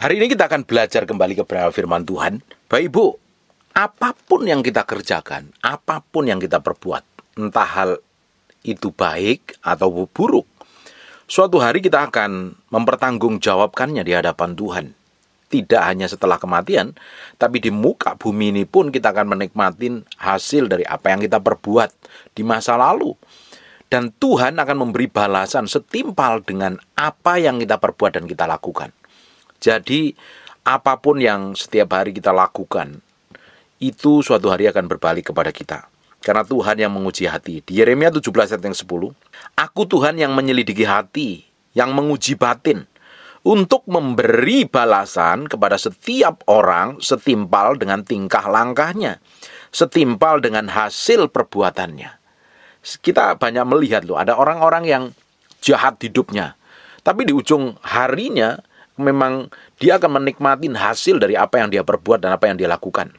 Hari ini kita akan belajar kembali kepada firman Tuhan. Baik Ibu, apapun yang kita kerjakan, apapun yang kita perbuat, entah hal itu baik atau buruk, suatu hari kita akan mempertanggungjawabkannya di hadapan Tuhan. Tidak hanya setelah kematian, tapi di muka bumi ini pun kita akan menikmati hasil dari apa yang kita perbuat di masa lalu. Dan Tuhan akan memberi balasan setimpal dengan apa yang kita perbuat dan kita lakukan. Jadi apapun yang setiap hari kita lakukan itu suatu hari akan berbalik kepada kita. Karena Tuhan yang menguji hati. Di Yeremia 17 ayat yang 10, Aku Tuhan yang menyelidiki hati, yang menguji batin, untuk memberi balasan kepada setiap orang setimpal dengan tingkah langkahnya, setimpal dengan hasil perbuatannya. Kita banyak melihat loh, ada orang-orang yang jahat hidupnya, tapi di ujung harinya memang dia akan menikmati hasil dari apa yang dia perbuat dan apa yang dia lakukan.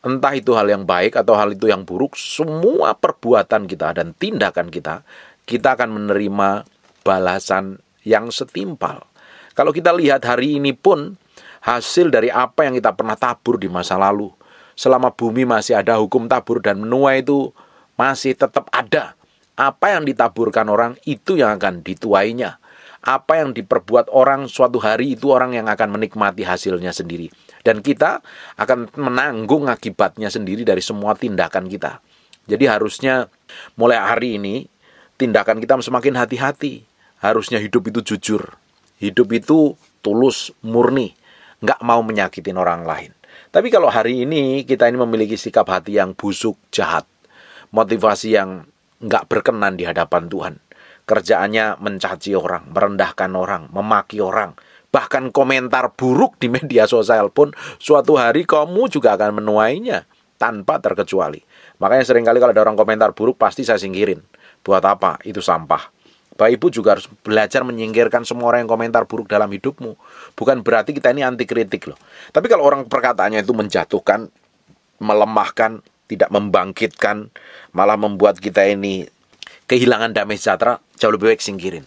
Entah itu hal yang baik atau hal itu yang buruk, semua perbuatan kita dan tindakan kita, kita akan menerima balasan yang setimpal. Kalau kita lihat hari ini pun hasil dari apa yang kita pernah tabur di masa lalu. Selama bumi masih ada hukum tabur dan menuai itu masih tetap ada. Apa yang ditaburkan orang itu yang akan dituainya apa yang diperbuat orang suatu hari itu orang yang akan menikmati hasilnya sendiri dan kita akan menanggung akibatnya sendiri dari semua tindakan kita. Jadi harusnya mulai hari ini tindakan kita semakin hati-hati. Harusnya hidup itu jujur. Hidup itu tulus, murni, nggak mau menyakitin orang lain. Tapi kalau hari ini kita ini memiliki sikap hati yang busuk, jahat, motivasi yang nggak berkenan di hadapan Tuhan, Kerjaannya mencaci orang, merendahkan orang, memaki orang. Bahkan komentar buruk di media sosial pun suatu hari kamu juga akan menuainya tanpa terkecuali. Makanya seringkali kalau ada orang komentar buruk pasti saya singkirin. Buat apa? Itu sampah. Bapak Ibu juga harus belajar menyingkirkan semua orang yang komentar buruk dalam hidupmu. Bukan berarti kita ini anti kritik loh. Tapi kalau orang perkataannya itu menjatuhkan, melemahkan, tidak membangkitkan, malah membuat kita ini kehilangan damai sejahtera jauh lebih baik singkirin.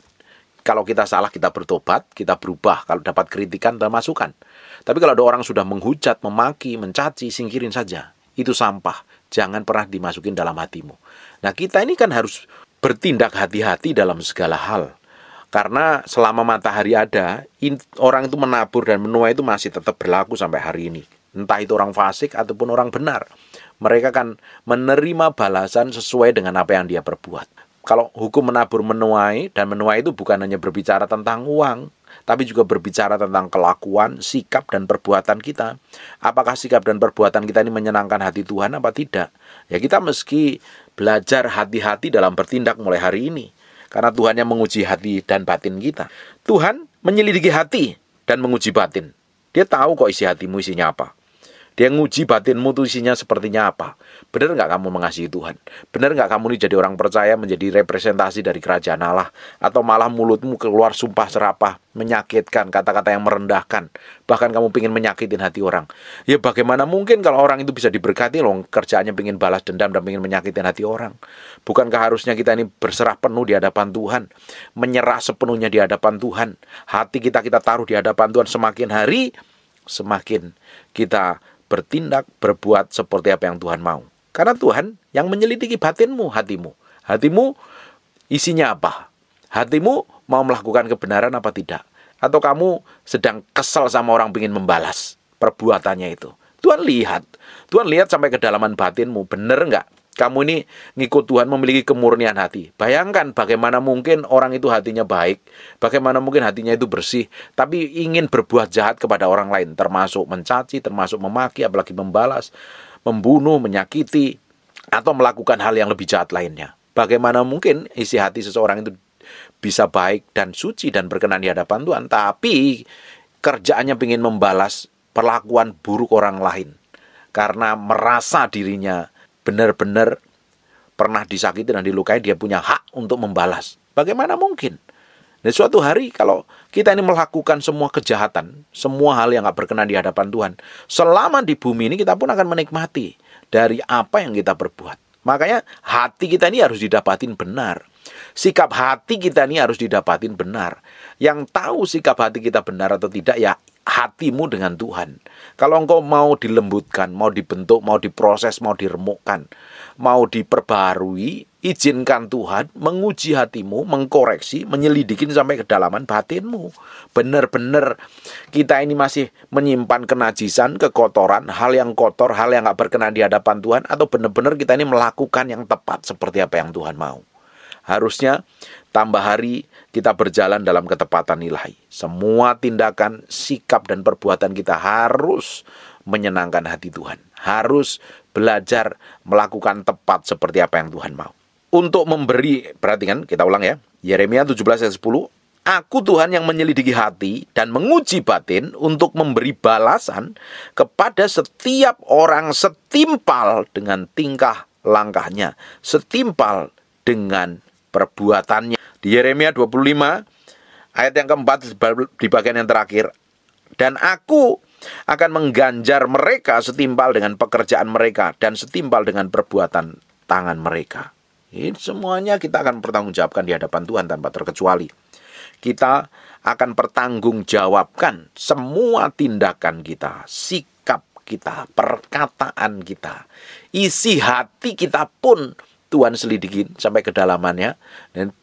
Kalau kita salah kita bertobat, kita berubah. Kalau dapat kritikan dan masukan. Tapi kalau ada orang sudah menghujat, memaki, mencaci, singkirin saja. Itu sampah. Jangan pernah dimasukin dalam hatimu. Nah kita ini kan harus bertindak hati-hati dalam segala hal. Karena selama matahari ada, orang itu menabur dan menuai itu masih tetap berlaku sampai hari ini. Entah itu orang fasik ataupun orang benar. Mereka kan menerima balasan sesuai dengan apa yang dia perbuat kalau hukum menabur menuai dan menuai itu bukan hanya berbicara tentang uang, tapi juga berbicara tentang kelakuan, sikap dan perbuatan kita. Apakah sikap dan perbuatan kita ini menyenangkan hati Tuhan apa tidak? Ya kita meski belajar hati-hati dalam bertindak mulai hari ini karena Tuhan yang menguji hati dan batin kita. Tuhan menyelidiki hati dan menguji batin. Dia tahu kok isi hatimu isinya apa. Dia nguji batinmu tuh isinya sepertinya apa. Benar nggak kamu mengasihi Tuhan? Benar nggak kamu ini jadi orang percaya menjadi representasi dari kerajaan Allah? Atau malah mulutmu keluar sumpah serapah, menyakitkan, kata-kata yang merendahkan. Bahkan kamu ingin menyakitin hati orang. Ya bagaimana mungkin kalau orang itu bisa diberkati loh, kerjaannya ingin balas dendam dan ingin menyakitin hati orang. Bukankah harusnya kita ini berserah penuh di hadapan Tuhan. Menyerah sepenuhnya di hadapan Tuhan. Hati kita kita taruh di hadapan Tuhan semakin hari, semakin kita bertindak, berbuat seperti apa yang Tuhan mau. Karena Tuhan yang menyelidiki batinmu, hatimu. Hatimu isinya apa? Hatimu mau melakukan kebenaran apa tidak? Atau kamu sedang kesal sama orang ingin membalas perbuatannya itu? Tuhan lihat. Tuhan lihat sampai kedalaman batinmu. Bener enggak kamu ini ngikut Tuhan memiliki kemurnian hati. Bayangkan bagaimana mungkin orang itu hatinya baik, bagaimana mungkin hatinya itu bersih, tapi ingin berbuat jahat kepada orang lain, termasuk mencaci, termasuk memaki, apalagi membalas, membunuh, menyakiti, atau melakukan hal yang lebih jahat lainnya. Bagaimana mungkin isi hati seseorang itu bisa baik dan suci dan berkenan di hadapan Tuhan, tapi kerjaannya ingin membalas perlakuan buruk orang lain karena merasa dirinya benar-benar pernah disakiti dan dilukai, dia punya hak untuk membalas. Bagaimana mungkin? Nah, suatu hari kalau kita ini melakukan semua kejahatan, semua hal yang nggak berkenan di hadapan Tuhan, selama di bumi ini kita pun akan menikmati dari apa yang kita perbuat. Makanya hati kita ini harus didapatin benar. Sikap hati kita ini harus didapatin benar. Yang tahu sikap hati kita benar atau tidak ya hatimu dengan Tuhan. Kalau engkau mau dilembutkan, mau dibentuk, mau diproses, mau diremukkan, mau diperbarui, izinkan Tuhan menguji hatimu, mengkoreksi, menyelidikin sampai kedalaman batinmu. Benar-benar kita ini masih menyimpan kenajisan, kekotoran, hal yang kotor, hal yang gak berkenan di hadapan Tuhan, atau benar-benar kita ini melakukan yang tepat seperti apa yang Tuhan mau. Harusnya tambah hari kita berjalan dalam ketepatan ilahi. Semua tindakan, sikap, dan perbuatan kita harus menyenangkan hati Tuhan. Harus belajar melakukan tepat seperti apa yang Tuhan mau. Untuk memberi, perhatikan, kita ulang ya. Yeremia 17 ayat 10, Aku Tuhan yang menyelidiki hati dan menguji batin untuk memberi balasan kepada setiap orang setimpal dengan tingkah langkahnya, setimpal dengan perbuatannya. Di Yeremia 25 ayat yang keempat di bagian yang terakhir. Dan aku akan mengganjar mereka setimpal dengan pekerjaan mereka dan setimpal dengan perbuatan tangan mereka. Ini semuanya kita akan pertanggungjawabkan di hadapan Tuhan tanpa terkecuali. Kita akan pertanggungjawabkan semua tindakan kita, sikap kita, perkataan kita, isi hati kita pun Tuhan selidikin sampai kedalamannya dan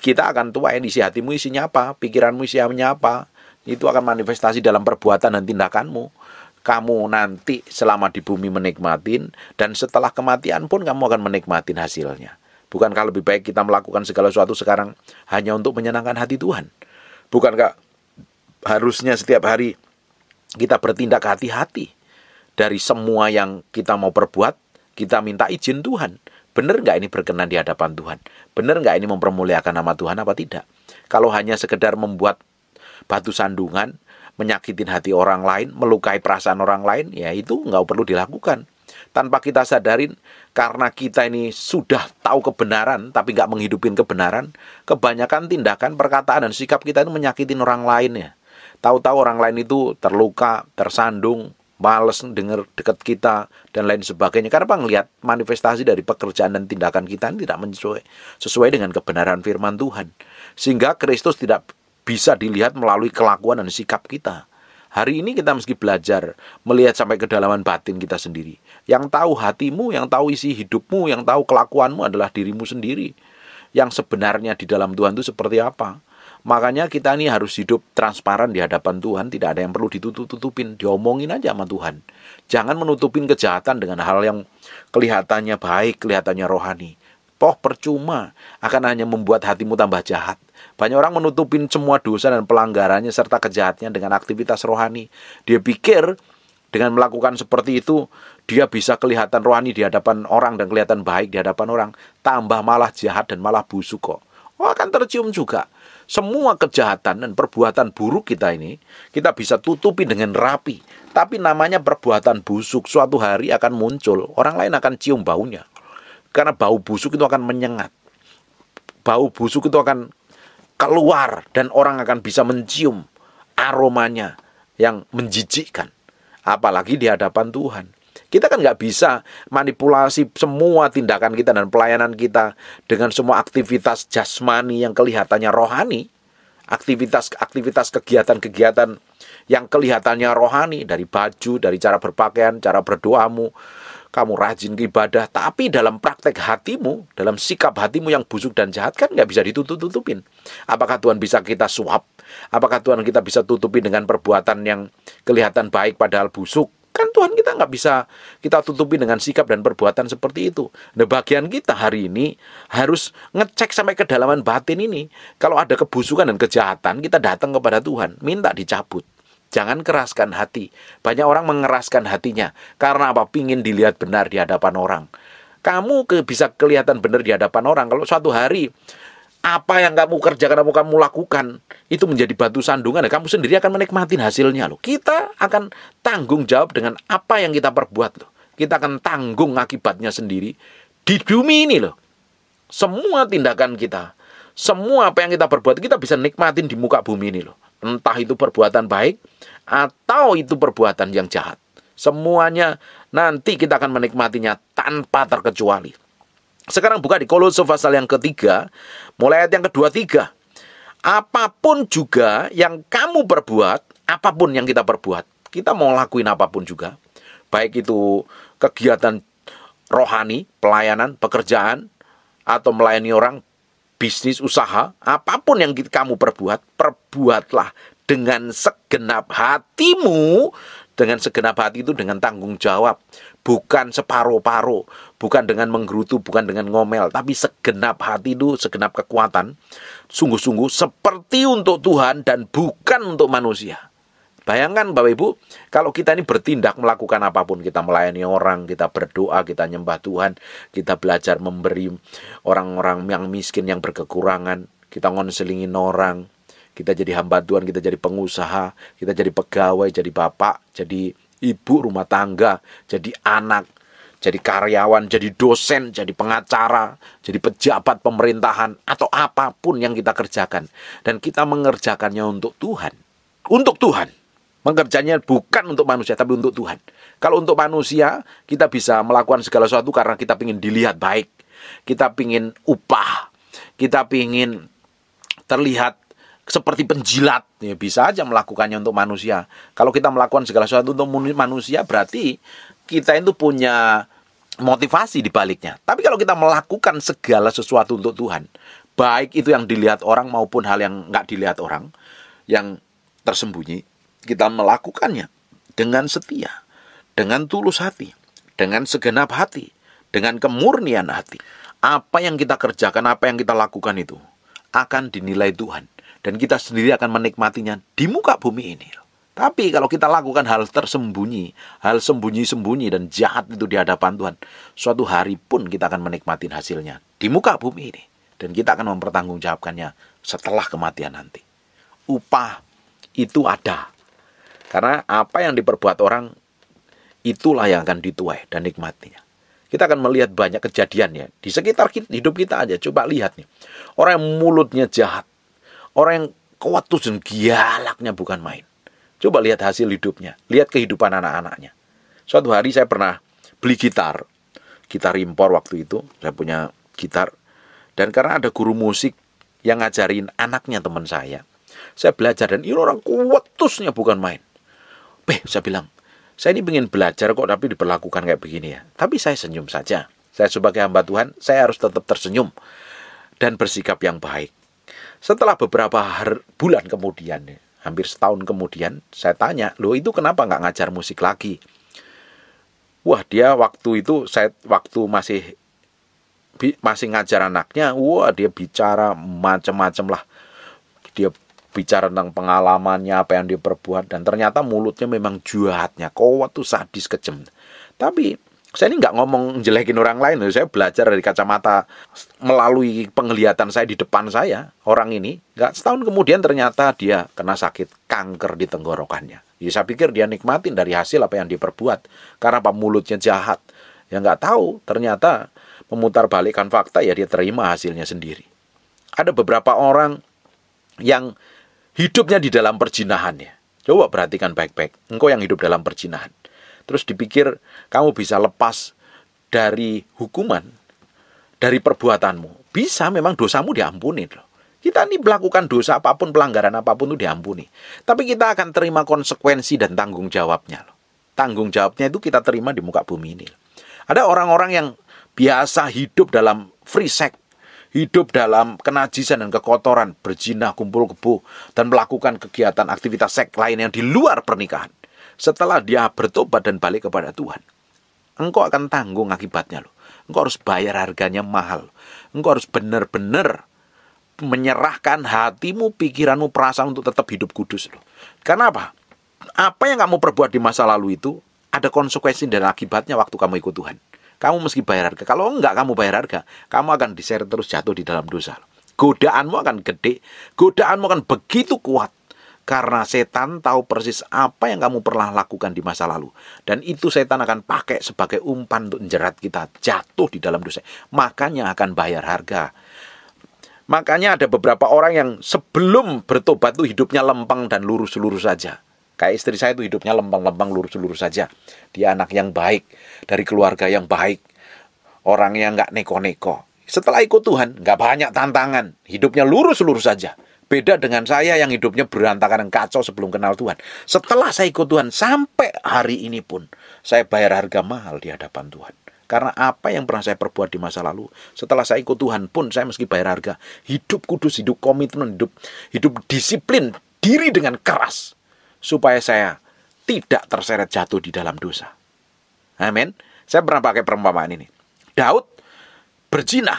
kita akan tua yang isi hatimu isinya apa, pikiranmu isinya apa. Itu akan manifestasi dalam perbuatan dan tindakanmu. Kamu nanti selama di bumi menikmatin dan setelah kematian pun kamu akan menikmatin hasilnya. Bukankah lebih baik kita melakukan segala sesuatu sekarang hanya untuk menyenangkan hati Tuhan? Bukankah harusnya setiap hari kita bertindak hati-hati dari semua yang kita mau perbuat, kita minta izin Tuhan Benar nggak ini berkenan di hadapan Tuhan? Benar nggak ini mempermuliakan nama Tuhan apa tidak? Kalau hanya sekedar membuat batu sandungan, menyakitin hati orang lain, melukai perasaan orang lain, ya itu nggak perlu dilakukan. Tanpa kita sadarin, karena kita ini sudah tahu kebenaran, tapi nggak menghidupin kebenaran, kebanyakan tindakan, perkataan, dan sikap kita itu menyakitin orang lain ya. Tahu-tahu orang lain itu terluka, tersandung, males dengar dekat kita dan lain sebagainya karena apa ngelihat manifestasi dari pekerjaan dan tindakan kita ini tidak sesuai sesuai dengan kebenaran firman Tuhan sehingga Kristus tidak bisa dilihat melalui kelakuan dan sikap kita hari ini kita meski belajar melihat sampai kedalaman batin kita sendiri yang tahu hatimu yang tahu isi hidupmu yang tahu kelakuanmu adalah dirimu sendiri yang sebenarnya di dalam Tuhan itu seperti apa Makanya kita ini harus hidup transparan di hadapan Tuhan, tidak ada yang perlu ditutup-tutupin, diomongin aja sama Tuhan. Jangan menutupin kejahatan dengan hal yang kelihatannya baik, kelihatannya rohani. Toh percuma akan hanya membuat hatimu tambah jahat. Banyak orang menutupin semua dosa dan pelanggarannya serta kejahatnya dengan aktivitas rohani. Dia pikir dengan melakukan seperti itu dia bisa kelihatan rohani di hadapan orang dan kelihatan baik di hadapan orang. Tambah malah jahat dan malah busuk kok. Oh akan tercium juga semua kejahatan dan perbuatan buruk kita ini kita bisa tutupi dengan rapi. Tapi namanya perbuatan busuk suatu hari akan muncul. Orang lain akan cium baunya. Karena bau busuk itu akan menyengat. Bau busuk itu akan keluar dan orang akan bisa mencium aromanya yang menjijikkan. Apalagi di hadapan Tuhan. Kita kan nggak bisa manipulasi semua tindakan kita dan pelayanan kita dengan semua aktivitas jasmani yang kelihatannya rohani, aktivitas-aktivitas kegiatan-kegiatan yang kelihatannya rohani dari baju, dari cara berpakaian, cara berdoamu, kamu rajin ibadah, tapi dalam praktek hatimu, dalam sikap hatimu yang busuk dan jahat kan nggak bisa ditutup-tutupin. Apakah Tuhan bisa kita suap? Apakah Tuhan kita bisa tutupi dengan perbuatan yang kelihatan baik padahal busuk? Kan Tuhan kita nggak bisa kita tutupi dengan sikap dan perbuatan seperti itu. Nah, bagian kita hari ini harus ngecek sampai kedalaman batin ini. Kalau ada kebusukan dan kejahatan, kita datang kepada Tuhan, minta dicabut. Jangan keraskan hati. Banyak orang mengeraskan hatinya karena apa? Pingin dilihat benar di hadapan orang. Kamu ke, bisa kelihatan benar di hadapan orang. Kalau suatu hari apa yang kamu kerjakan apa kamu lakukan itu menjadi batu sandungan dan kamu sendiri akan menikmati hasilnya loh kita akan tanggung jawab dengan apa yang kita perbuat loh kita akan tanggung akibatnya sendiri di bumi ini loh semua tindakan kita semua apa yang kita perbuat kita bisa nikmatin di muka bumi ini loh entah itu perbuatan baik atau itu perbuatan yang jahat semuanya nanti kita akan menikmatinya tanpa terkecuali sekarang buka di Kolose pasal yang ketiga, mulai ayat yang kedua tiga. Apapun juga yang kamu perbuat, apapun yang kita perbuat, kita mau lakuin apapun juga, baik itu kegiatan rohani, pelayanan, pekerjaan, atau melayani orang, bisnis, usaha, apapun yang kamu perbuat, perbuatlah dengan segenap hatimu. Dengan segenap hati itu dengan tanggung jawab bukan separo-paro, bukan dengan menggerutu, bukan dengan ngomel, tapi segenap hati itu, segenap kekuatan, sungguh-sungguh seperti untuk Tuhan dan bukan untuk manusia. Bayangkan Bapak Ibu, kalau kita ini bertindak melakukan apapun, kita melayani orang, kita berdoa, kita nyembah Tuhan, kita belajar memberi orang-orang yang miskin, yang berkekurangan, kita ngonselingin orang, kita jadi hamba Tuhan, kita jadi pengusaha, kita jadi pegawai, jadi bapak, jadi ibu rumah tangga, jadi anak, jadi karyawan, jadi dosen, jadi pengacara, jadi pejabat pemerintahan, atau apapun yang kita kerjakan. Dan kita mengerjakannya untuk Tuhan. Untuk Tuhan. Mengerjanya bukan untuk manusia, tapi untuk Tuhan. Kalau untuk manusia, kita bisa melakukan segala sesuatu karena kita ingin dilihat baik. Kita ingin upah. Kita ingin terlihat seperti penjilat ya bisa aja melakukannya untuk manusia kalau kita melakukan segala sesuatu untuk manusia berarti kita itu punya motivasi di baliknya tapi kalau kita melakukan segala sesuatu untuk Tuhan baik itu yang dilihat orang maupun hal yang nggak dilihat orang yang tersembunyi kita melakukannya dengan setia dengan tulus hati dengan segenap hati dengan kemurnian hati apa yang kita kerjakan apa yang kita lakukan itu akan dinilai Tuhan dan kita sendiri akan menikmatinya di muka bumi ini. Tapi kalau kita lakukan hal tersembunyi, hal sembunyi-sembunyi dan jahat itu di hadapan Tuhan, suatu hari pun kita akan menikmati hasilnya di muka bumi ini dan kita akan mempertanggungjawabkannya setelah kematian nanti. Upah itu ada. Karena apa yang diperbuat orang itulah yang akan dituai dan nikmatinya. Kita akan melihat banyak kejadian ya di sekitar hidup kita aja. Coba lihat nih. Orang yang mulutnya jahat, Orang yang kuat tuh dan gialaknya bukan main. Coba lihat hasil hidupnya, lihat kehidupan anak-anaknya. Suatu hari saya pernah beli gitar, gitar impor waktu itu, saya punya gitar. Dan karena ada guru musik yang ngajarin anaknya teman saya, saya belajar dan ini orang kuat tusnya bukan main. Beh, saya bilang, saya ini ingin belajar kok tapi diperlakukan kayak begini ya. Tapi saya senyum saja. Saya sebagai hamba Tuhan, saya harus tetap tersenyum dan bersikap yang baik. Setelah beberapa bulan kemudian, ya, hampir setahun kemudian, saya tanya, lo itu kenapa nggak ngajar musik lagi? Wah dia waktu itu saya waktu masih masih ngajar anaknya, wah dia bicara macam-macam lah. Dia bicara tentang pengalamannya, apa yang dia perbuat dan ternyata mulutnya memang jahatnya, kowat tuh sadis kejam. Tapi saya ini nggak ngomong jelekin orang lain Saya belajar dari kacamata melalui penglihatan saya di depan saya orang ini. Nggak setahun kemudian ternyata dia kena sakit kanker di tenggorokannya. Jadi ya, saya pikir dia nikmatin dari hasil apa yang diperbuat karena apa mulutnya jahat. Yang nggak tahu ternyata memutarbalikkan fakta ya dia terima hasilnya sendiri. Ada beberapa orang yang hidupnya di dalam perjinahan ya. Coba perhatikan baik-baik. Engkau yang hidup dalam perjinahan terus dipikir kamu bisa lepas dari hukuman dari perbuatanmu. Bisa memang dosamu diampuni loh. Kita ini melakukan dosa apapun, pelanggaran apapun itu diampuni. Tapi kita akan terima konsekuensi dan tanggung jawabnya loh. Tanggung jawabnya itu kita terima di muka bumi ini. Loh. Ada orang-orang yang biasa hidup dalam free sex, hidup dalam kenajisan dan kekotoran, berjinah, kumpul kebo, dan melakukan kegiatan aktivitas seks lain yang di luar pernikahan setelah dia bertobat dan balik kepada Tuhan, engkau akan tanggung akibatnya loh. Engkau harus bayar harganya mahal. Engkau harus benar-benar menyerahkan hatimu, pikiranmu, perasaan untuk tetap hidup kudus loh. Karena apa? Apa yang kamu perbuat di masa lalu itu ada konsekuensi dan akibatnya waktu kamu ikut Tuhan. Kamu mesti bayar harga. Kalau enggak kamu bayar harga, kamu akan diseret terus jatuh di dalam dosa. godaanmu akan gede, godaanmu akan begitu kuat karena setan tahu persis apa yang kamu pernah lakukan di masa lalu. Dan itu setan akan pakai sebagai umpan untuk menjerat kita jatuh di dalam dosa. Makanya akan bayar harga. Makanya ada beberapa orang yang sebelum bertobat itu hidupnya lempeng dan lurus-lurus saja. Kayak istri saya itu hidupnya lempeng-lempeng lurus-lurus saja. Dia anak yang baik, dari keluarga yang baik. Orang yang nggak neko-neko. Setelah ikut Tuhan, nggak banyak tantangan. Hidupnya lurus-lurus saja. -lurus Beda dengan saya yang hidupnya berantakan dan kacau sebelum kenal Tuhan. Setelah saya ikut Tuhan sampai hari ini pun saya bayar harga mahal di hadapan Tuhan. Karena apa yang pernah saya perbuat di masa lalu, setelah saya ikut Tuhan pun saya meski bayar harga. Hidup kudus, hidup komitmen, hidup hidup disiplin diri dengan keras supaya saya tidak terseret jatuh di dalam dosa. Amin. Saya pernah pakai perumpamaan ini. Daud berzina,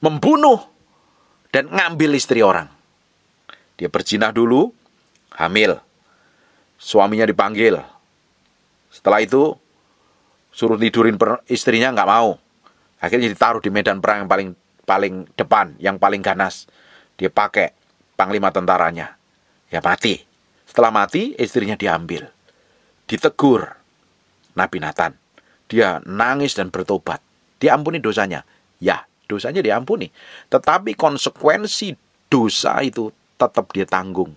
membunuh dan ngambil istri orang. Dia berjinah dulu, hamil. Suaminya dipanggil. Setelah itu suruh tidurin istrinya nggak mau. Akhirnya ditaruh di medan perang yang paling paling depan, yang paling ganas. Dia pakai panglima tentaranya. Ya mati. Setelah mati, istrinya diambil. Ditegur Nabi Nathan. Dia nangis dan bertobat. Diampuni dosanya. Ya, dosanya diampuni. Tetapi konsekuensi dosa itu tetap dia tanggung.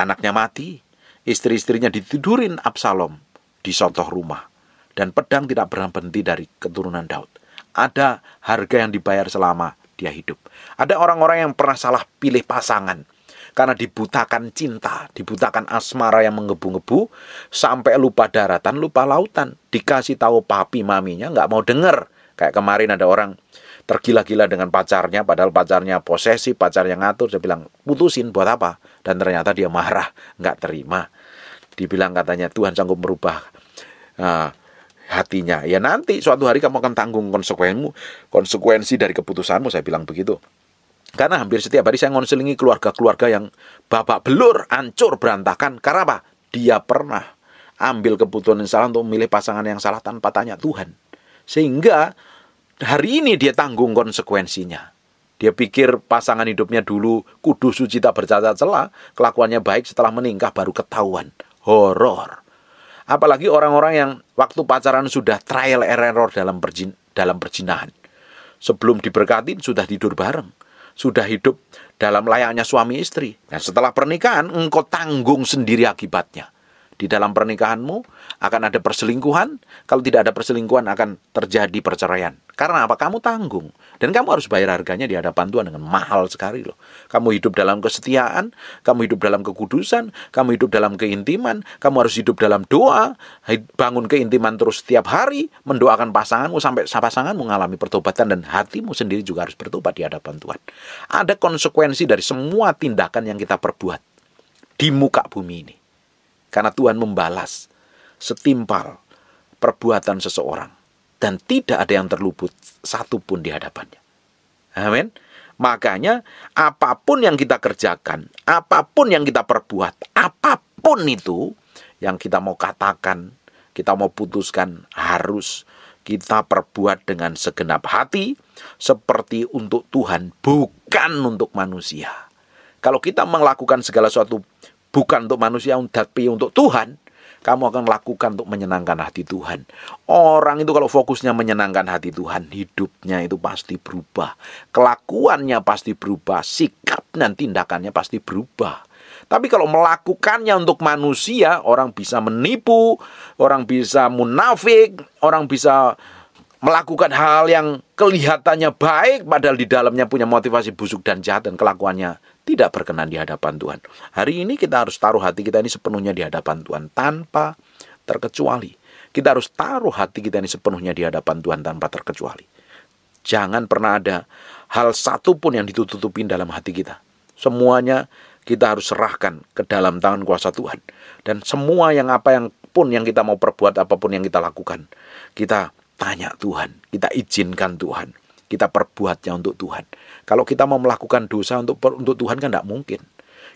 Anaknya mati, istri-istrinya ditidurin Absalom di sotoh rumah. Dan pedang tidak pernah berhenti dari keturunan Daud. Ada harga yang dibayar selama dia hidup. Ada orang-orang yang pernah salah pilih pasangan karena dibutakan cinta, dibutakan asmara yang menggebu-gebu, sampai lupa daratan, lupa lautan. Dikasih tahu papi maminya nggak mau dengar. Kayak kemarin ada orang tergila-gila dengan pacarnya padahal pacarnya posesi pacarnya ngatur dia bilang putusin buat apa dan ternyata dia marah nggak terima dibilang katanya Tuhan sanggup merubah uh, hatinya ya nanti suatu hari kamu akan tanggung konsekuensimu konsekuensi dari keputusanmu saya bilang begitu karena hampir setiap hari saya ngonselingi keluarga-keluarga yang babak belur, ancur, berantakan. Karena apa? Dia pernah ambil keputusan yang salah untuk memilih pasangan yang salah tanpa tanya Tuhan. Sehingga hari ini dia tanggung konsekuensinya. Dia pikir pasangan hidupnya dulu kudus suci tak bercacat celah, kelakuannya baik setelah meningkah baru ketahuan. Horor. Apalagi orang-orang yang waktu pacaran sudah trial error dalam perjin dalam perjinahan. Sebelum diberkatin sudah tidur bareng, sudah hidup dalam layaknya suami istri. Nah, setelah pernikahan engkau tanggung sendiri akibatnya. Di dalam pernikahanmu akan ada perselingkuhan, kalau tidak ada perselingkuhan akan terjadi perceraian karena apa? Kamu tanggung. Dan kamu harus bayar harganya di hadapan Tuhan dengan mahal sekali loh. Kamu hidup dalam kesetiaan, kamu hidup dalam kekudusan, kamu hidup dalam keintiman, kamu harus hidup dalam doa, bangun keintiman terus setiap hari, mendoakan pasanganmu sampai pasanganmu mengalami pertobatan dan hatimu sendiri juga harus bertobat di hadapan Tuhan. Ada konsekuensi dari semua tindakan yang kita perbuat di muka bumi ini. Karena Tuhan membalas setimpal perbuatan seseorang dan tidak ada yang terluput satu pun di hadapannya. Amin. Makanya apapun yang kita kerjakan, apapun yang kita perbuat, apapun itu yang kita mau katakan, kita mau putuskan harus kita perbuat dengan segenap hati seperti untuk Tuhan, bukan untuk manusia. Kalau kita melakukan segala sesuatu bukan untuk manusia tapi untuk Tuhan, kamu akan lakukan untuk menyenangkan hati Tuhan. Orang itu kalau fokusnya menyenangkan hati Tuhan, hidupnya itu pasti berubah. Kelakuannya pasti berubah, sikap dan tindakannya pasti berubah. Tapi kalau melakukannya untuk manusia, orang bisa menipu, orang bisa munafik, orang bisa melakukan hal yang kelihatannya baik padahal di dalamnya punya motivasi busuk dan jahat dan kelakuannya tidak berkenan di hadapan Tuhan. Hari ini kita harus taruh hati kita ini sepenuhnya di hadapan Tuhan tanpa terkecuali. Kita harus taruh hati kita ini sepenuhnya di hadapan Tuhan tanpa terkecuali. Jangan pernah ada hal satu pun yang ditutupin dalam hati kita. Semuanya kita harus serahkan ke dalam tangan kuasa Tuhan. Dan semua yang apa yang pun yang kita mau perbuat, apapun yang kita lakukan, kita tanya Tuhan, kita izinkan Tuhan, kita perbuatnya untuk Tuhan. Kalau kita mau melakukan dosa untuk untuk Tuhan kan tidak mungkin.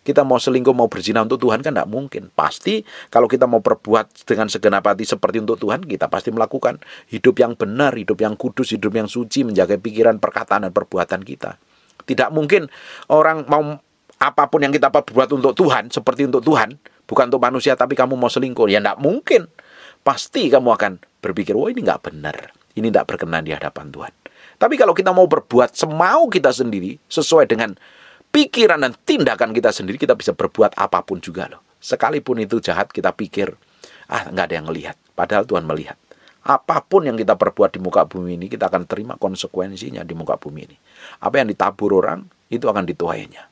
Kita mau selingkuh, mau berzina untuk Tuhan kan tidak mungkin. Pasti kalau kita mau perbuat dengan segenap hati seperti untuk Tuhan, kita pasti melakukan hidup yang benar, hidup yang kudus, hidup yang suci, menjaga pikiran, perkataan, dan perbuatan kita. Tidak mungkin orang mau apapun yang kita perbuat untuk Tuhan, seperti untuk Tuhan, bukan untuk manusia, tapi kamu mau selingkuh. Ya tidak mungkin. Pasti kamu akan berpikir, "Oh, ini nggak benar. Ini tidak berkenan di hadapan Tuhan." Tapi kalau kita mau berbuat semau kita sendiri, sesuai dengan pikiran dan tindakan kita sendiri, kita bisa berbuat apapun juga loh. Sekalipun itu jahat, kita pikir, ah nggak ada yang melihat. Padahal Tuhan melihat. Apapun yang kita perbuat di muka bumi ini, kita akan terima konsekuensinya di muka bumi ini. Apa yang ditabur orang, itu akan dituainya.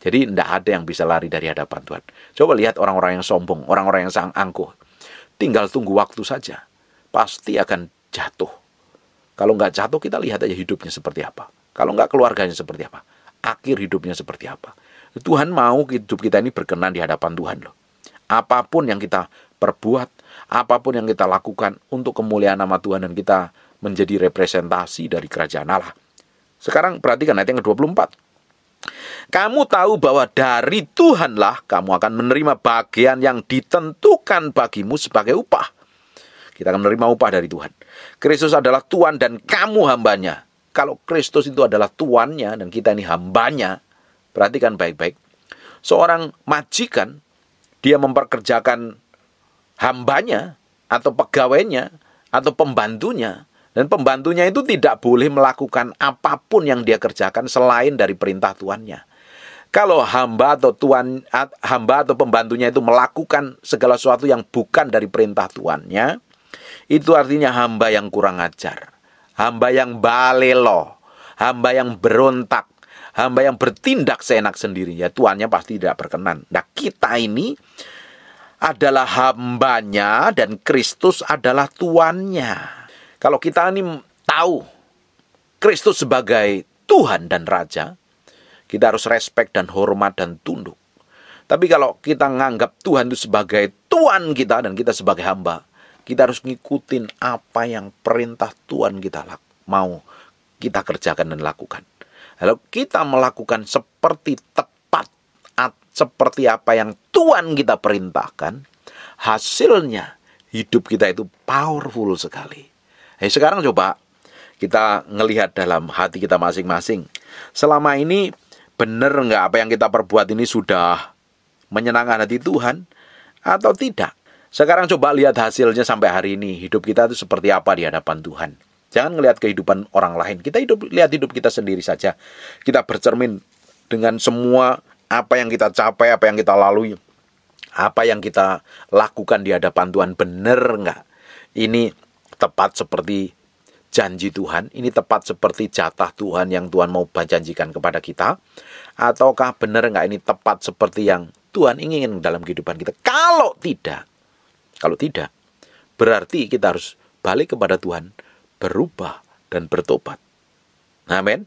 Jadi tidak ada yang bisa lari dari hadapan Tuhan. Coba lihat orang-orang yang sombong, orang-orang yang sang angkuh. Tinggal tunggu waktu saja pasti akan jatuh. Kalau nggak jatuh, kita lihat aja hidupnya seperti apa. Kalau nggak keluarganya seperti apa. Akhir hidupnya seperti apa. Tuhan mau hidup kita ini berkenan di hadapan Tuhan loh. Apapun yang kita perbuat, apapun yang kita lakukan untuk kemuliaan nama Tuhan dan kita menjadi representasi dari kerajaan Allah. Sekarang perhatikan ayat yang ke-24. Kamu tahu bahwa dari Tuhanlah kamu akan menerima bagian yang ditentukan bagimu sebagai upah. Kita akan menerima upah dari Tuhan. Kristus adalah Tuhan dan kamu hambanya. Kalau Kristus itu adalah Tuannya dan kita ini hambanya, perhatikan baik-baik. Seorang majikan, dia memperkerjakan hambanya atau pegawainya atau pembantunya. Dan pembantunya itu tidak boleh melakukan apapun yang dia kerjakan selain dari perintah tuannya. Kalau hamba atau tuan hamba atau pembantunya itu melakukan segala sesuatu yang bukan dari perintah tuannya, itu artinya hamba yang kurang ajar, hamba yang balelo, hamba yang berontak, hamba yang bertindak seenak sendirinya. Tuannya pasti tidak berkenan. Nah, kita ini adalah hambanya dan Kristus adalah tuannya. Kalau kita ini tahu Kristus sebagai Tuhan dan Raja, kita harus respek dan hormat dan tunduk. Tapi kalau kita menganggap Tuhan itu sebagai Tuhan kita dan kita sebagai hamba, kita harus ngikutin apa yang perintah Tuhan kita mau kita kerjakan dan lakukan. Kalau kita melakukan seperti tepat seperti apa yang Tuhan kita perintahkan, hasilnya hidup kita itu powerful sekali. Hey, eh, sekarang coba kita ngelihat dalam hati kita masing-masing. Selama ini benar nggak apa yang kita perbuat ini sudah menyenangkan hati Tuhan atau tidak? Sekarang coba lihat hasilnya sampai hari ini. Hidup kita itu seperti apa di hadapan Tuhan. Jangan ngelihat kehidupan orang lain. Kita hidup lihat hidup kita sendiri saja. Kita bercermin dengan semua apa yang kita capai, apa yang kita lalui, apa yang kita lakukan di hadapan Tuhan benar enggak? Ini tepat seperti janji Tuhan, ini tepat seperti jatah Tuhan yang Tuhan mau janjikan kepada kita, ataukah benar enggak ini tepat seperti yang Tuhan ingin dalam kehidupan kita? Kalau tidak, kalau tidak, berarti kita harus balik kepada Tuhan, berubah dan bertobat. Amin.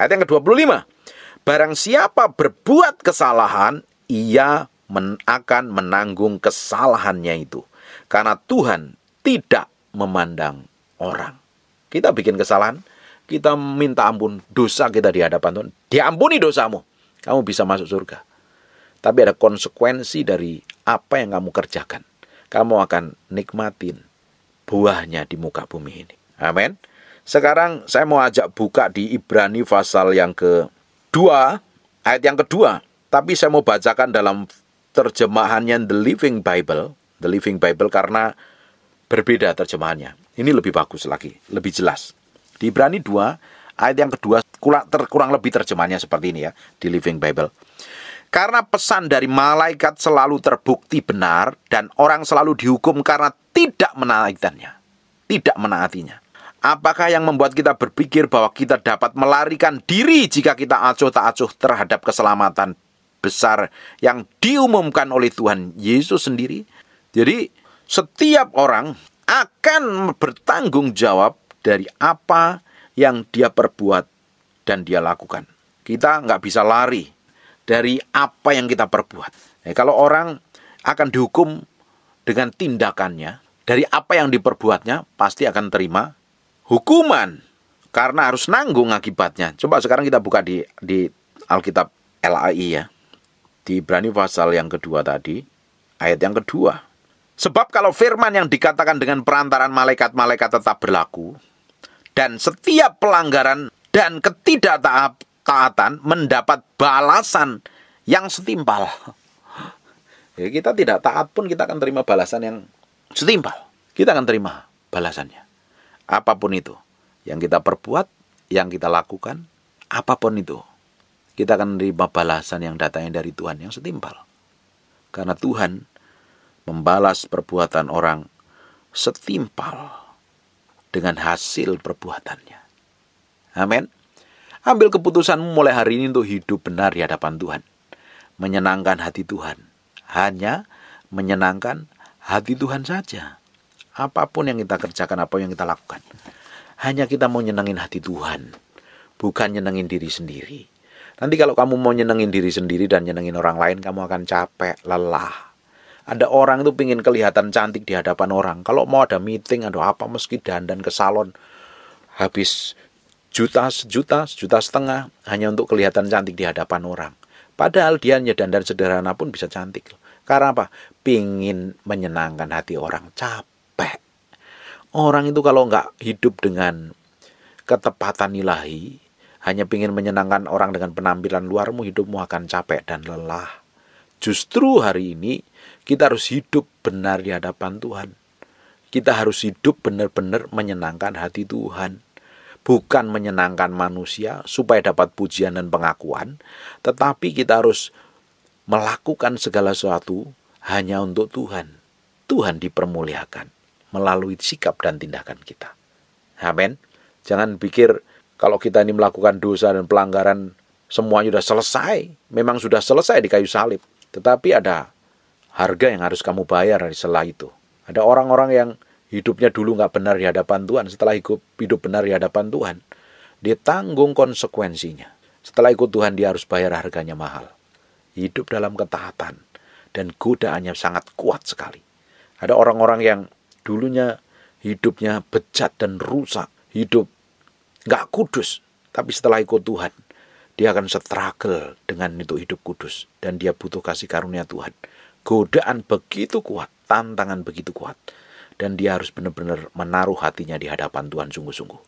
Ayat yang ke-25. Barang siapa berbuat kesalahan, ia men akan menanggung kesalahannya itu. Karena Tuhan tidak memandang orang. Kita bikin kesalahan, kita minta ampun dosa kita di hadapan Tuhan. Diampuni dosamu, kamu bisa masuk surga. Tapi ada konsekuensi dari apa yang kamu kerjakan kamu akan nikmatin buahnya di muka bumi ini. Amin. Sekarang saya mau ajak buka di Ibrani pasal yang ke kedua, ayat yang kedua. Tapi saya mau bacakan dalam terjemahannya The Living Bible, The Living Bible karena berbeda terjemahannya. Ini lebih bagus lagi, lebih jelas. Di Ibrani 2 ayat yang kedua kurang lebih terjemahannya seperti ini ya di Living Bible. Karena pesan dari malaikat selalu terbukti benar dan orang selalu dihukum karena tidak menaatinya. tidak menaatinya. Apakah yang membuat kita berpikir bahwa kita dapat melarikan diri jika kita acuh tak acuh terhadap keselamatan besar yang diumumkan oleh Tuhan Yesus sendiri? Jadi, setiap orang akan bertanggung jawab dari apa yang dia perbuat dan dia lakukan. Kita nggak bisa lari dari apa yang kita perbuat. Nah, kalau orang akan dihukum dengan tindakannya, dari apa yang diperbuatnya pasti akan terima hukuman karena harus nanggung akibatnya. Coba sekarang kita buka di di Alkitab LAI ya. Di Ibrani pasal yang kedua tadi, ayat yang kedua. Sebab kalau firman yang dikatakan dengan perantaran malaikat-malaikat tetap berlaku dan setiap pelanggaran dan ketidaktaatan ketaatan mendapat balasan yang setimpal. Ya, kita tidak taat pun kita akan terima balasan yang setimpal. Kita akan terima balasannya. Apapun itu yang kita perbuat, yang kita lakukan, apapun itu, kita akan menerima balasan yang datangnya dari Tuhan yang setimpal. Karena Tuhan membalas perbuatan orang setimpal dengan hasil perbuatannya. Amin. Ambil keputusanmu mulai hari ini untuk hidup benar di hadapan Tuhan. Menyenangkan hati Tuhan. Hanya menyenangkan hati Tuhan saja. Apapun yang kita kerjakan, apa yang kita lakukan. Hanya kita mau nyenengin hati Tuhan. Bukan nyenengin diri sendiri. Nanti kalau kamu mau nyenengin diri sendiri dan nyenengin orang lain, kamu akan capek, lelah, ada orang itu pingin kelihatan cantik di hadapan orang. Kalau mau ada meeting, ada apa, meski dandan ke salon, habis juta, sejuta, sejuta setengah hanya untuk kelihatan cantik di hadapan orang. Padahal dia hanya dandan sederhana pun bisa cantik. Karena apa? Pingin menyenangkan hati orang. Capek. Orang itu kalau nggak hidup dengan ketepatan ilahi, hanya pingin menyenangkan orang dengan penampilan luarmu, hidupmu akan capek dan lelah. Justru hari ini kita harus hidup benar di hadapan Tuhan. Kita harus hidup benar-benar menyenangkan hati Tuhan bukan menyenangkan manusia supaya dapat pujian dan pengakuan, tetapi kita harus melakukan segala sesuatu hanya untuk Tuhan. Tuhan dipermuliakan melalui sikap dan tindakan kita. Amin. Jangan pikir kalau kita ini melakukan dosa dan pelanggaran semuanya sudah selesai. Memang sudah selesai di kayu salib. Tetapi ada harga yang harus kamu bayar dari selah itu. Ada orang-orang yang hidupnya dulu nggak benar di hadapan Tuhan, setelah hidup, hidup benar di hadapan Tuhan, dia tanggung konsekuensinya. Setelah ikut Tuhan, dia harus bayar harganya mahal. Hidup dalam ketaatan dan godaannya sangat kuat sekali. Ada orang-orang yang dulunya hidupnya bejat dan rusak, hidup nggak kudus, tapi setelah ikut Tuhan, dia akan struggle dengan itu hidup kudus dan dia butuh kasih karunia Tuhan. Godaan begitu kuat, tantangan begitu kuat dan dia harus benar-benar menaruh hatinya di hadapan Tuhan sungguh-sungguh.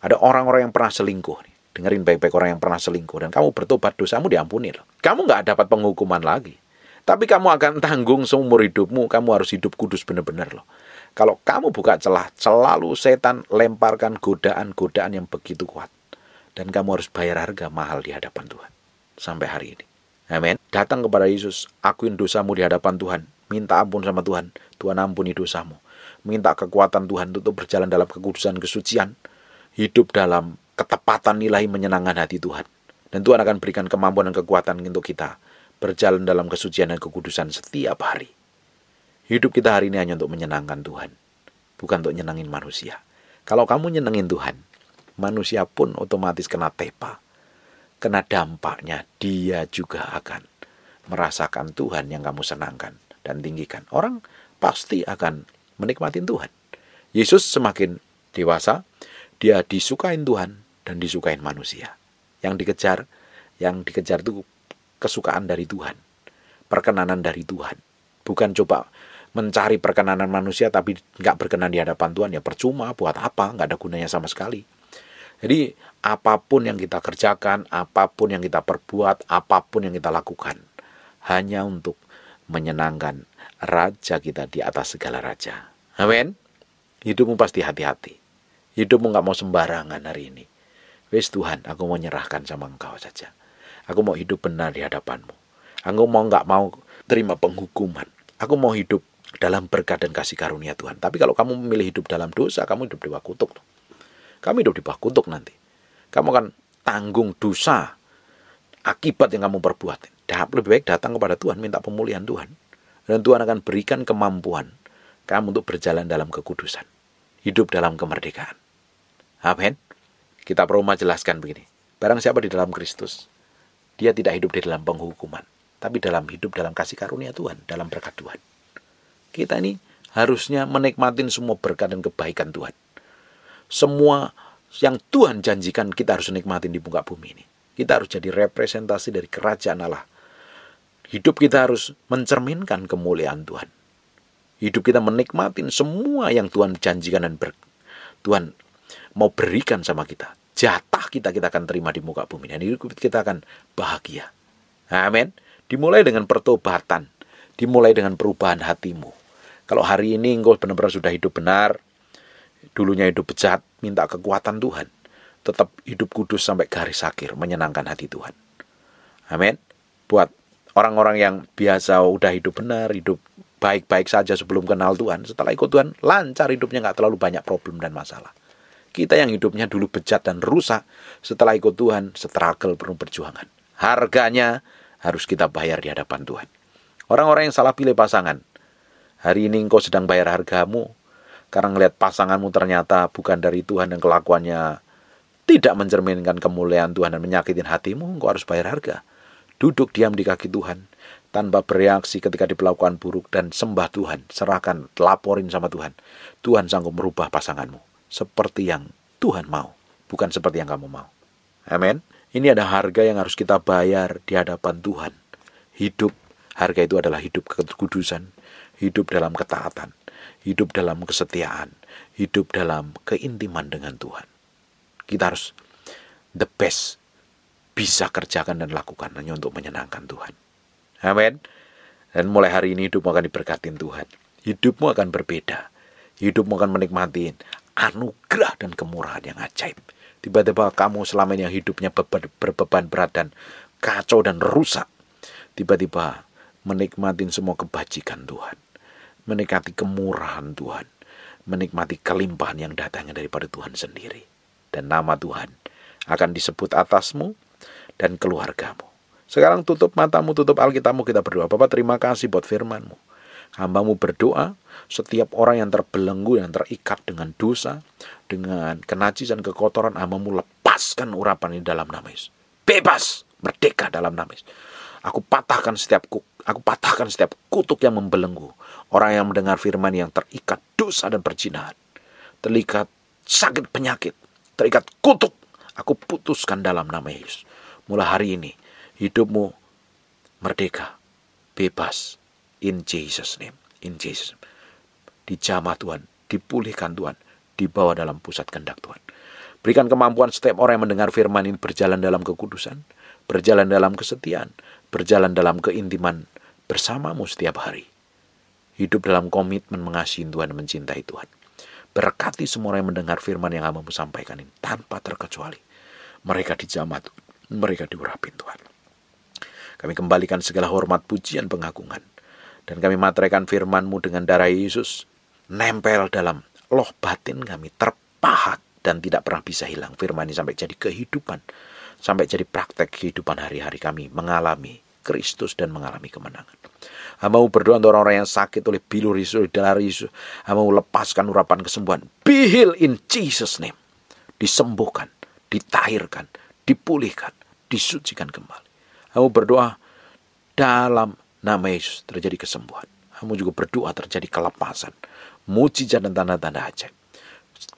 Ada orang-orang yang pernah selingkuh nih. Dengerin baik-baik orang yang pernah selingkuh dan kamu bertobat dosamu diampuni loh. Kamu nggak dapat penghukuman lagi. Tapi kamu akan tanggung seumur hidupmu, kamu harus hidup kudus benar-benar loh. Kalau kamu buka celah, selalu setan lemparkan godaan-godaan yang begitu kuat. Dan kamu harus bayar harga mahal di hadapan Tuhan. Sampai hari ini. Amin. Datang kepada Yesus, akuin dosamu di hadapan Tuhan. Minta ampun sama Tuhan. Tuhan ampuni dosamu minta kekuatan Tuhan untuk berjalan dalam kekudusan kesucian, hidup dalam ketepatan nilai menyenangkan hati Tuhan. Dan Tuhan akan berikan kemampuan dan kekuatan untuk kita berjalan dalam kesucian dan kekudusan setiap hari. Hidup kita hari ini hanya untuk menyenangkan Tuhan, bukan untuk nyenengin manusia. Kalau kamu nyenengin Tuhan, manusia pun otomatis kena tepa. Kena dampaknya, dia juga akan merasakan Tuhan yang kamu senangkan dan tinggikan. Orang pasti akan menikmati Tuhan. Yesus semakin dewasa, dia disukain Tuhan dan disukain manusia. Yang dikejar, yang dikejar itu kesukaan dari Tuhan, perkenanan dari Tuhan. Bukan coba mencari perkenanan manusia tapi nggak berkenan di hadapan Tuhan ya percuma buat apa nggak ada gunanya sama sekali jadi apapun yang kita kerjakan apapun yang kita perbuat apapun yang kita lakukan hanya untuk menyenangkan raja kita di atas segala raja. Amin. Hidupmu pasti hati-hati. Hidupmu nggak mau sembarangan hari ini. Wes Tuhan, aku mau nyerahkan sama Engkau saja. Aku mau hidup benar di hadapanmu. Aku mau nggak mau terima penghukuman. Aku mau hidup dalam berkat dan kasih karunia Tuhan. Tapi kalau kamu memilih hidup dalam dosa, kamu hidup di bawah kutuk. Kamu hidup di bawah kutuk nanti. Kamu akan tanggung dosa akibat yang kamu perbuatin lebih baik datang kepada Tuhan, minta pemulihan Tuhan. Dan Tuhan akan berikan kemampuan kamu untuk berjalan dalam kekudusan. Hidup dalam kemerdekaan. Amin. Kita perlu jelaskan begini. Barang siapa di dalam Kristus, dia tidak hidup di dalam penghukuman. Tapi dalam hidup dalam kasih karunia Tuhan, dalam berkat Tuhan. Kita ini harusnya menikmati semua berkat dan kebaikan Tuhan. Semua yang Tuhan janjikan kita harus nikmatin di muka bumi ini. Kita harus jadi representasi dari kerajaan Allah Hidup kita harus mencerminkan kemuliaan Tuhan. Hidup kita menikmati semua yang Tuhan janjikan dan ber, Tuhan mau berikan sama kita. Jatah kita kita akan terima di muka bumi dan hidup kita akan bahagia. Amin. Dimulai dengan pertobatan, dimulai dengan perubahan hatimu. Kalau hari ini engkau benar-benar sudah hidup benar, dulunya hidup bejat, minta kekuatan Tuhan. Tetap hidup kudus sampai garis akhir, menyenangkan hati Tuhan. Amin. Buat orang-orang yang biasa udah hidup benar, hidup baik-baik saja sebelum kenal Tuhan, setelah ikut Tuhan lancar hidupnya nggak terlalu banyak problem dan masalah. Kita yang hidupnya dulu bejat dan rusak, setelah ikut Tuhan struggle penuh perjuangan. Harganya harus kita bayar di hadapan Tuhan. Orang-orang yang salah pilih pasangan, hari ini engkau sedang bayar hargamu karena ngelihat pasanganmu ternyata bukan dari Tuhan dan kelakuannya tidak mencerminkan kemuliaan Tuhan dan menyakitin hatimu, engkau harus bayar harga duduk diam di kaki Tuhan, tanpa bereaksi ketika diperlakukan buruk dan sembah Tuhan, serahkan, laporin sama Tuhan. Tuhan sanggup merubah pasanganmu seperti yang Tuhan mau, bukan seperti yang kamu mau. Amin. Ini ada harga yang harus kita bayar di hadapan Tuhan. Hidup, harga itu adalah hidup kekudusan, hidup dalam ketaatan, hidup dalam kesetiaan, hidup dalam keintiman dengan Tuhan. Kita harus the best bisa kerjakan dan lakukan hanya untuk menyenangkan Tuhan. Amin. Dan mulai hari ini hidupmu akan diberkati Tuhan. Hidupmu akan berbeda. Hidupmu akan menikmati anugerah dan kemurahan yang ajaib. Tiba-tiba kamu selama ini yang hidupnya berbeban berat dan kacau dan rusak. Tiba-tiba menikmati semua kebajikan Tuhan. Menikmati kemurahan Tuhan. Menikmati kelimpahan yang datangnya daripada Tuhan sendiri. Dan nama Tuhan akan disebut atasmu dan keluargamu. Sekarang tutup matamu, tutup Alkitabmu, kita berdoa. Bapak terima kasih buat firmanmu. Hambamu berdoa, setiap orang yang terbelenggu, yang terikat dengan dosa, dengan kenajisan, kekotoran, hambamu lepaskan urapan ini dalam nama Yesus. Bebas, merdeka dalam nama Yesus. Aku patahkan setiap kuk, aku patahkan setiap kutuk yang membelenggu. Orang yang mendengar firman yang terikat dosa dan perjinahan. Terikat sakit penyakit, terikat kutuk, aku putuskan dalam nama Yesus. Mulai hari ini, hidupmu merdeka, bebas. In Jesus name, in Jesus name. Dijamah Tuhan, dipulihkan Tuhan, dibawa dalam pusat kendak Tuhan. Berikan kemampuan setiap orang yang mendengar firman ini berjalan dalam kekudusan, berjalan dalam kesetiaan, berjalan dalam keintiman bersamamu setiap hari. Hidup dalam komitmen mengasihi Tuhan dan mencintai Tuhan. Berkati semua orang yang mendengar firman yang kamu sampaikan ini tanpa terkecuali. Mereka dijamah Tuhan mereka diurapi Tuhan. Kami kembalikan segala hormat pujian pengagungan. Dan kami matrekan FirmanMu dengan darah Yesus. Nempel dalam loh batin kami terpahat dan tidak pernah bisa hilang. Firman ini sampai jadi kehidupan. Sampai jadi praktek kehidupan hari-hari kami mengalami Kristus dan mengalami kemenangan. Hamba berdoa untuk orang-orang yang sakit oleh bilur Yesus, darah Yesus. Hamba lepaskan urapan kesembuhan. Be in Jesus name. Disembuhkan, ditahirkan, dipulihkan, disucikan kembali. Kamu berdoa dalam nama Yesus terjadi kesembuhan. Kamu juga berdoa terjadi kelepasan, mujizat dan tanda-tanda ajaib.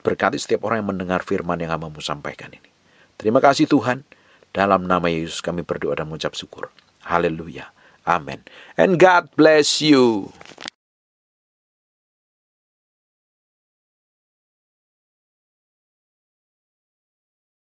Berkati setiap orang yang mendengar firman yang kamu sampaikan ini. Terima kasih Tuhan. Dalam nama Yesus kami berdoa dan mengucap syukur. Haleluya. Amen. And God bless you.